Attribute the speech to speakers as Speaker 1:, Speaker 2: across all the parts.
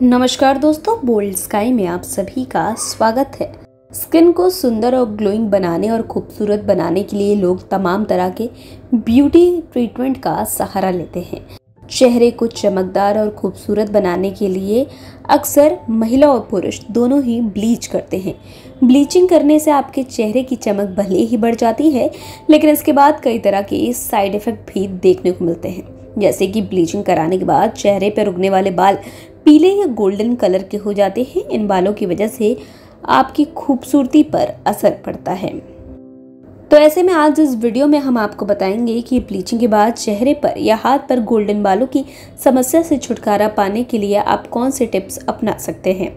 Speaker 1: नमस्कार दोस्तों bold sky में आप सभी का स्वागत है स्किन को सुंदर और ग्लोइंग बनाने और खूबसूरत बनाने के लिए लोग तमाम तरह के ब्यूटी ट्रीटमेंट का सहारा लेते हैं चेहरे को चमकदार और खूबसूरत बनाने के लिए अक्सर महिला और पुरुष दोनों ही ब्लीच करते हैं ब्लीचिंग करने से आपके चेहरे की चमक भले ही बढ़ जाती है लेकिन इसके बाद कई तरह के साइड इफ़ेक्ट भी देखने को मिलते हैं जैसे कि ब्लीचिंग कराने के बाद चेहरे पर उगने वाले बाल पीले या गोल्डन कलर के हो जाते हैं इन बालों की वजह से आपकी खूबसूरती पर असर पड़ता है तो ऐसे में आज इस वीडियो में हम आपको बताएंगे कि ब्लीचिंग के बाद चेहरे पर या हाथ पर गोल्डन बालों की समस्या से छुटकारा पाने के लिए आप कौन से टिप्स अपना सकते हैं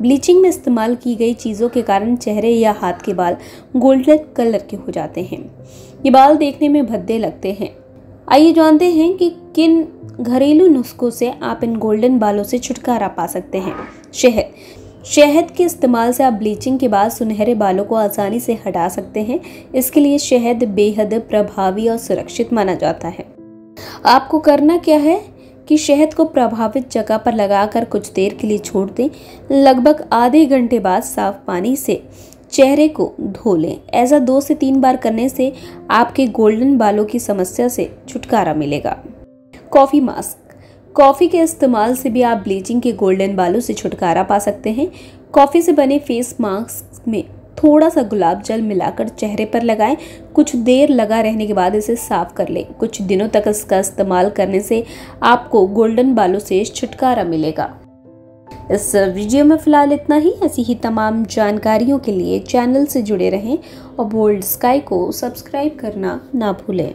Speaker 1: ब्लीचिंग में इस्तेमाल की गई चीज़ों के कारण चेहरे या हाथ के बाल गोल्डन कलर के हो जाते हैं ये बाल देखने में भद्दे लगते हैं आइए जानते हैं कि किन घरेलू नुस्खों से आप इन गोल्डन बालों से छुटकारा पा सकते हैं शहद शहद के इस्तेमाल से आप ब्लीचिंग के बाद सुनहरे बालों को आसानी से हटा सकते हैं इसके लिए शहद बेहद प्रभावी और सुरक्षित माना जाता है आपको करना क्या है कि शहद को प्रभावित जगह पर लगाकर कुछ देर के लिए छोड़ दें लगभग आधे घंटे बाद साफ पानी से चेहरे को धो लें ऐसा दो से तीन बार करने से आपके गोल्डन बालों की समस्या से छुटकारा मिलेगा कॉफ़ी मास्क कॉफ़ी के इस्तेमाल से भी आप ब्लीचिंग के गोल्डन बालों से छुटकारा पा सकते हैं कॉफ़ी से बने फेस मास्क में थोड़ा सा गुलाब जल मिलाकर चेहरे पर लगाएं कुछ देर लगा रहने के बाद इसे साफ कर लें कुछ दिनों तक इसका इस्तेमाल करने से आपको गोल्डन बालों से छुटकारा मिलेगा इस वीडियो में फ़िलहाल इतना ही ऐसी ही तमाम जानकारियों के लिए चैनल से जुड़े रहें और बोल्ड स्काई को सब्सक्राइब करना ना भूलें